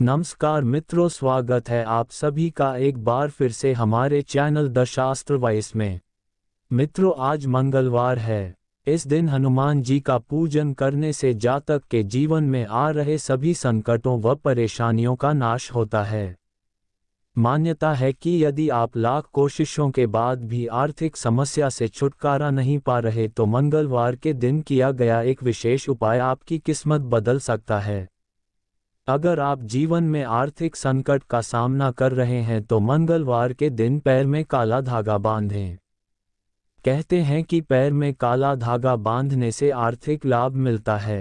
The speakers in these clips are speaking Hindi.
नमस्कार मित्रों स्वागत है आप सभी का एक बार फिर से हमारे चैनल द शास्त्र वाइस में मित्रों आज मंगलवार है इस दिन हनुमान जी का पूजन करने से जातक के जीवन में आ रहे सभी संकटों व परेशानियों का नाश होता है मान्यता है कि यदि आप लाख कोशिशों के बाद भी आर्थिक समस्या से छुटकारा नहीं पा रहे तो मंगलवार के दिन किया गया एक विशेष उपाय आपकी किस्मत बदल सकता है अगर आप जीवन में आर्थिक संकट का सामना कर रहे हैं तो मंगलवार के दिन पैर में काला धागा बांधें कहते हैं कि पैर में काला धागा बांधने से आर्थिक लाभ मिलता है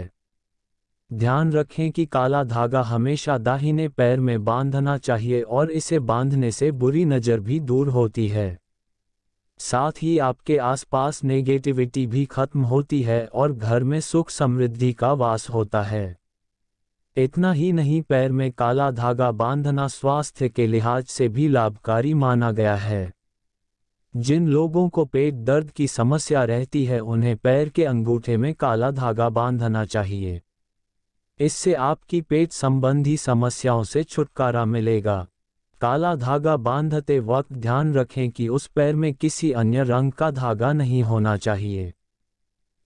ध्यान रखें कि काला धागा हमेशा दाहिने पैर में बांधना चाहिए और इसे बांधने से बुरी नज़र भी दूर होती है साथ ही आपके आसपास नेगेटिविटी भी खत्म होती है और घर में सुख समृद्धि का वास होता है इतना ही नहीं पैर में काला धागा बांधना स्वास्थ्य के लिहाज से भी लाभकारी माना गया है जिन लोगों को पेट दर्द की समस्या रहती है उन्हें पैर के अंगूठे में काला धागा बांधना चाहिए इससे आपकी पेट संबंधी समस्याओं से छुटकारा मिलेगा काला धागा बांधते वक्त ध्यान रखें कि उस पैर में किसी अन्य रंग का धागा नहीं होना चाहिए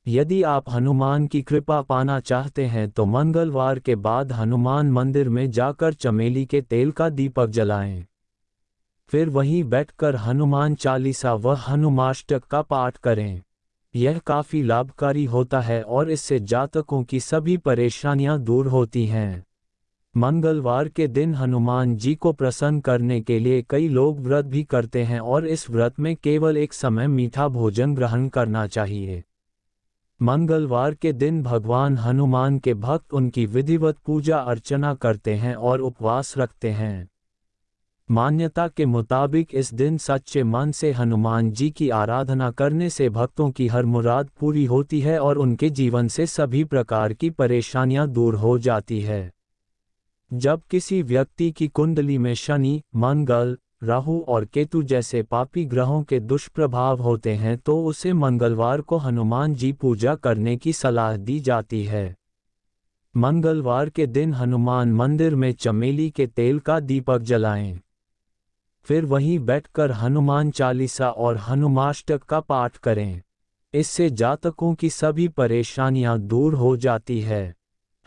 यदि आप हनुमान की कृपा पाना चाहते हैं तो मंगलवार के बाद हनुमान मंदिर में जाकर चमेली के तेल का दीपक जलाएं। फिर वहीं बैठकर हनुमान चालीसा व हनुमाष्टक का पाठ करें यह काफ़ी लाभकारी होता है और इससे जातकों की सभी परेशानियां दूर होती हैं मंगलवार के दिन हनुमान जी को प्रसन्न करने के लिए कई लोग व्रत भी करते हैं और इस व्रत में केवल एक समय मीठा भोजन ग्रहण करना चाहिए मंगलवार के दिन भगवान हनुमान के भक्त उनकी विधिवत पूजा अर्चना करते हैं और उपवास रखते हैं मान्यता के मुताबिक इस दिन सच्चे मन से हनुमान जी की आराधना करने से भक्तों की हर मुराद पूरी होती है और उनके जीवन से सभी प्रकार की परेशानियां दूर हो जाती है जब किसी व्यक्ति की कुंडली में शनि मंगल राहु और केतु जैसे पापी ग्रहों के दुष्प्रभाव होते हैं तो उसे मंगलवार को हनुमान जी पूजा करने की सलाह दी जाती है मंगलवार के दिन हनुमान मंदिर में चमेली के तेल का दीपक जलाएं। फिर वहीं बैठकर हनुमान चालीसा और हनुमाष्टक का पाठ करें इससे जातकों की सभी परेशानियां दूर हो जाती है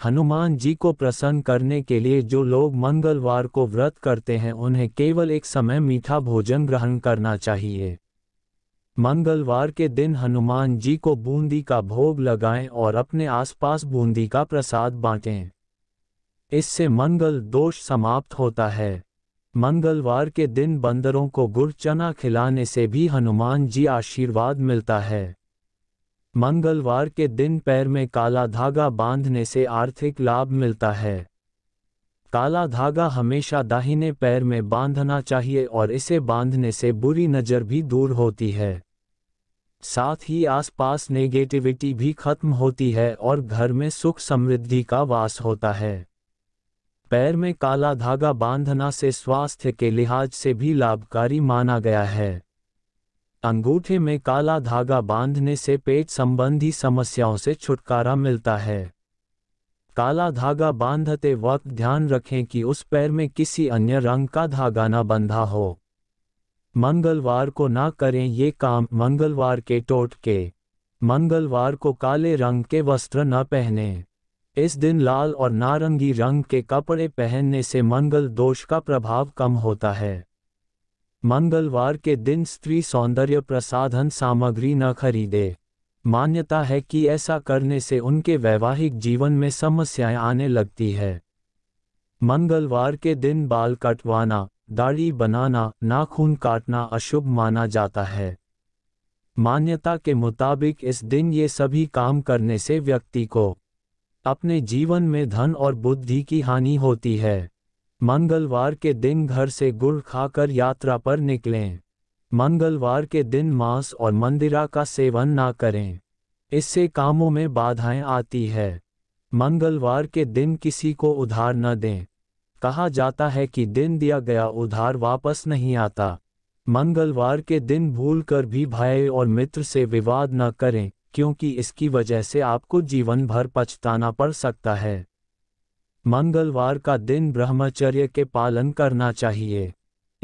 हनुमान जी को प्रसन्न करने के लिए जो लोग मंगलवार को व्रत करते हैं उन्हें केवल एक समय मीठा भोजन ग्रहण करना चाहिए मंगलवार के दिन हनुमान जी को बूंदी का भोग लगाएं और अपने आसपास बूंदी का प्रसाद बांटें इससे मंगल दोष समाप्त होता है मंगलवार के दिन बंदरों को गुड़ चना खिलाने से भी हनुमान जी आशीर्वाद मिलता है मंगलवार के दिन पैर में काला धागा बांधने से आर्थिक लाभ मिलता है काला धागा हमेशा दाहिने पैर में बांधना चाहिए और इसे बांधने से बुरी नज़र भी दूर होती है साथ ही आसपास नेगेटिविटी भी खत्म होती है और घर में सुख समृद्धि का वास होता है पैर में काला धागा बांधना से स्वास्थ्य के लिहाज से भी लाभकारी माना गया है अंगूठे में काला धागा बांधने से पेट संबंधी समस्याओं से छुटकारा मिलता है काला धागा बांधते वक्त ध्यान रखें कि उस पैर में किसी अन्य रंग का धागा न बंधा हो मंगलवार को ना करें ये काम मंगलवार के टोट के मंगलवार को काले रंग के वस्त्र न पहने इस दिन लाल और नारंगी रंग के कपड़े पहनने से मंगल दोष का प्रभाव कम होता है मंगलवार के दिन स्त्री सौंदर्य प्रसाधन सामग्री न खरीदे मान्यता है कि ऐसा करने से उनके वैवाहिक जीवन में समस्याएं आने लगती है मंगलवार के दिन बाल कटवाना दाढ़ी बनाना नाखून काटना अशुभ माना जाता है मान्यता के मुताबिक इस दिन ये सभी काम करने से व्यक्ति को अपने जीवन में धन और बुद्धि की हानि होती है मंगलवार के दिन घर से गुड़ खाकर यात्रा पर निकलें मंगलवार के दिन मांस और मंदिरा का सेवन ना करें इससे कामों में बाधाएं आती है मंगलवार के दिन किसी को उधार न दें कहा जाता है कि दिन दिया गया उधार वापस नहीं आता मंगलवार के दिन भूल कर भी भाई और मित्र से विवाद न करें क्योंकि इसकी वजह से आपको जीवन भर पछताना पड़ सकता है मंगलवार का दिन ब्रह्मचर्य के पालन करना चाहिए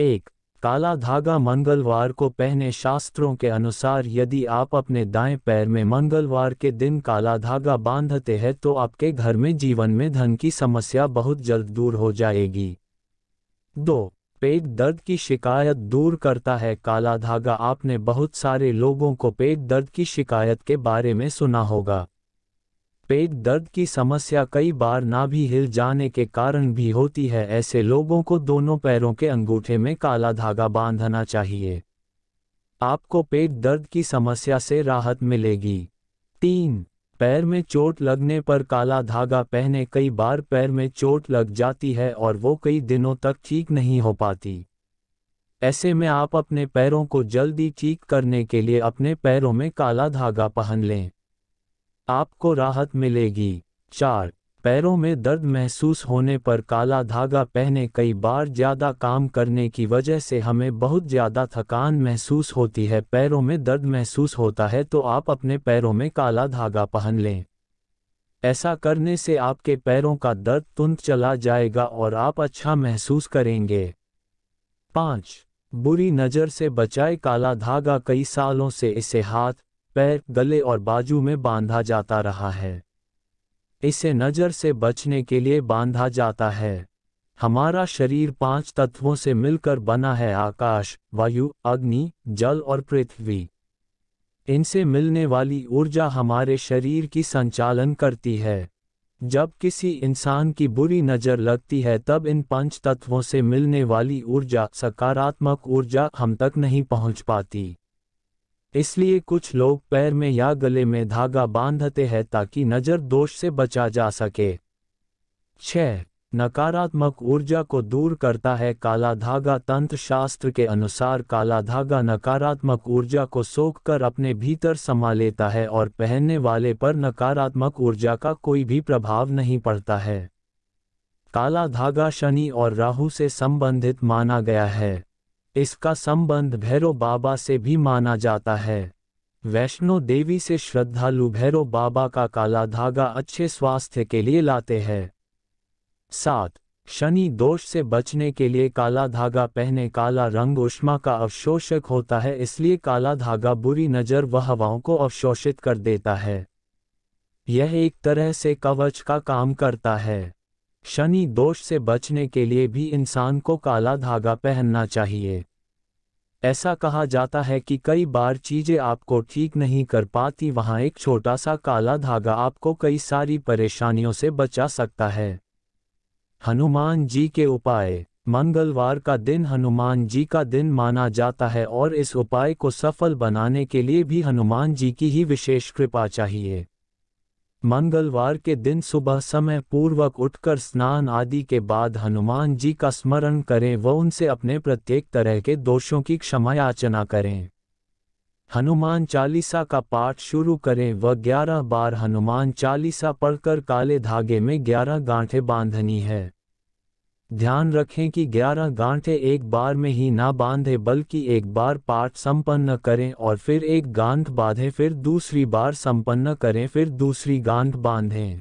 एक काला धागा मंगलवार को पहने शास्त्रों के अनुसार यदि आप अपने दाएं पैर में मंगलवार के दिन काला धागा बांधते हैं तो आपके घर में जीवन में धन की समस्या बहुत जल्द दूर हो जाएगी दो पेट दर्द की शिकायत दूर करता है काला धागा आपने बहुत सारे लोगों को पेट दर्द की शिकायत के बारे में सुना होगा पेट दर्द की समस्या कई बार ना भी हिल जाने के कारण भी होती है ऐसे लोगों को दोनों पैरों के अंगूठे में काला धागा बांधना चाहिए आपको पेट दर्द की समस्या से राहत मिलेगी तीन पैर में चोट लगने पर काला धागा पहने कई बार पैर में चोट लग जाती है और वो कई दिनों तक ठीक नहीं हो पाती ऐसे में आप अपने पैरों को जल्दी ठीक करने के लिए अपने पैरों में काला धागा पहन लें आपको राहत मिलेगी चार पैरों में दर्द महसूस होने पर काला धागा पहने कई बार ज़्यादा काम करने की वजह से हमें बहुत ज़्यादा थकान महसूस होती है पैरों में दर्द महसूस होता है तो आप अपने पैरों में काला धागा पहन लें ऐसा करने से आपके पैरों का दर्द तुंत चला जाएगा और आप अच्छा महसूस करेंगे पांच बुरी नज़र से बचाए काला धागा कई सालों से इसे हाथ पैर गले और बाजू में बांधा जाता रहा है इसे नज़र से बचने के लिए बांधा जाता है हमारा शरीर पांच तत्वों से मिलकर बना है आकाश वायु अग्नि जल और पृथ्वी इनसे मिलने वाली ऊर्जा हमारे शरीर की संचालन करती है जब किसी इंसान की बुरी नज़र लगती है तब इन पंच तत्वों से मिलने वाली ऊर्जा सकारात्मक ऊर्जा हम तक नहीं पहुंच पाती इसलिए कुछ लोग पैर में या गले में धागा बांधते हैं ताकि नजर दोष से बचा जा सके छ नकारात्मक ऊर्जा को दूर करता है काला धागा तंत्र शास्त्र के अनुसार काला धागा नकारात्मक ऊर्जा को सोखकर अपने भीतर समा लेता है और पहनने वाले पर नकारात्मक ऊर्जा का कोई भी प्रभाव नहीं पड़ता है काला धागा शनि और राहु से संबंधित माना गया है इसका संबंध भैरव बाबा से भी माना जाता है वैष्णो देवी से श्रद्धालु भैरव बाबा का काला धागा अच्छे स्वास्थ्य के लिए लाते हैं सात शनि दोष से बचने के लिए काला धागा पहने काला रंग उष्मा का अवशोषक होता है इसलिए काला धागा बुरी नजर व हवाओं को अवशोषित कर देता है यह एक तरह से कवच का काम करता है शनि दोष से बचने के लिए भी इंसान को काला धागा पहनना चाहिए ऐसा कहा जाता है कि कई बार चीजें आपको ठीक नहीं कर पाती वहां एक छोटा सा काला धागा आपको कई सारी परेशानियों से बचा सकता है हनुमान जी के उपाय मंगलवार का दिन हनुमान जी का दिन माना जाता है और इस उपाय को सफल बनाने के लिए भी हनुमान जी की ही विशेष कृपा चाहिए मंगलवार के दिन सुबह समय पूर्वक उठकर स्नान आदि के बाद हनुमान जी का स्मरण करें व उनसे अपने प्रत्येक तरह के दोषों की क्षमा याचना करें हनुमान चालीसा का पाठ शुरू करें व ग्यारह बार हनुमान चालीसा पढ़कर काले धागे में ग्यारह गांठें बांधनी है ध्यान रखें कि 11 गांठें एक बार में ही ना बांधें बल्कि एक बार पाठ संपन्न करें और फिर एक गांठ बांधें फिर दूसरी बार संपन्न करें फिर दूसरी गांठ बांधें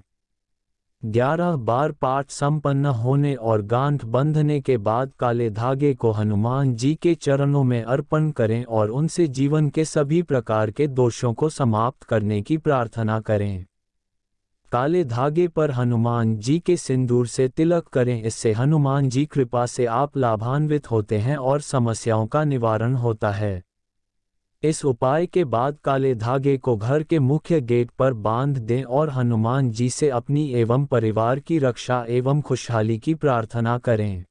ग्यारह बार पाठ संपन्न होने और गांठ बंधने के बाद काले धागे को हनुमान जी के चरणों में अर्पण करें और उनसे जीवन के सभी प्रकार के दोषों को समाप्त करने की प्रार्थना करें काले धागे पर हनुमान जी के सिंदूर से तिलक करें इससे हनुमान जी कृपा से आप लाभान्वित होते हैं और समस्याओं का निवारण होता है इस उपाय के बाद काले धागे को घर के मुख्य गेट पर बांध दें और हनुमान जी से अपनी एवं परिवार की रक्षा एवं खुशहाली की प्रार्थना करें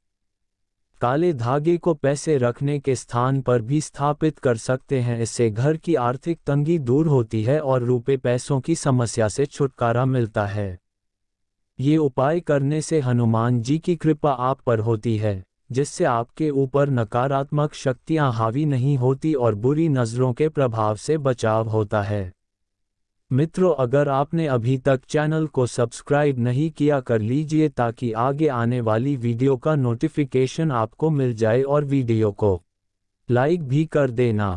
काले धागे को पैसे रखने के स्थान पर भी स्थापित कर सकते हैं इससे घर की आर्थिक तंगी दूर होती है और रुपए पैसों की समस्या से छुटकारा मिलता है ये उपाय करने से हनुमान जी की कृपा आप पर होती है जिससे आपके ऊपर नकारात्मक शक्तियां हावी नहीं होती और बुरी नज़रों के प्रभाव से बचाव होता है मित्रों अगर आपने अभी तक चैनल को सब्सक्राइब नहीं किया कर लीजिए ताकि आगे आने वाली वीडियो का नोटिफिकेशन आपको मिल जाए और वीडियो को लाइक भी कर देना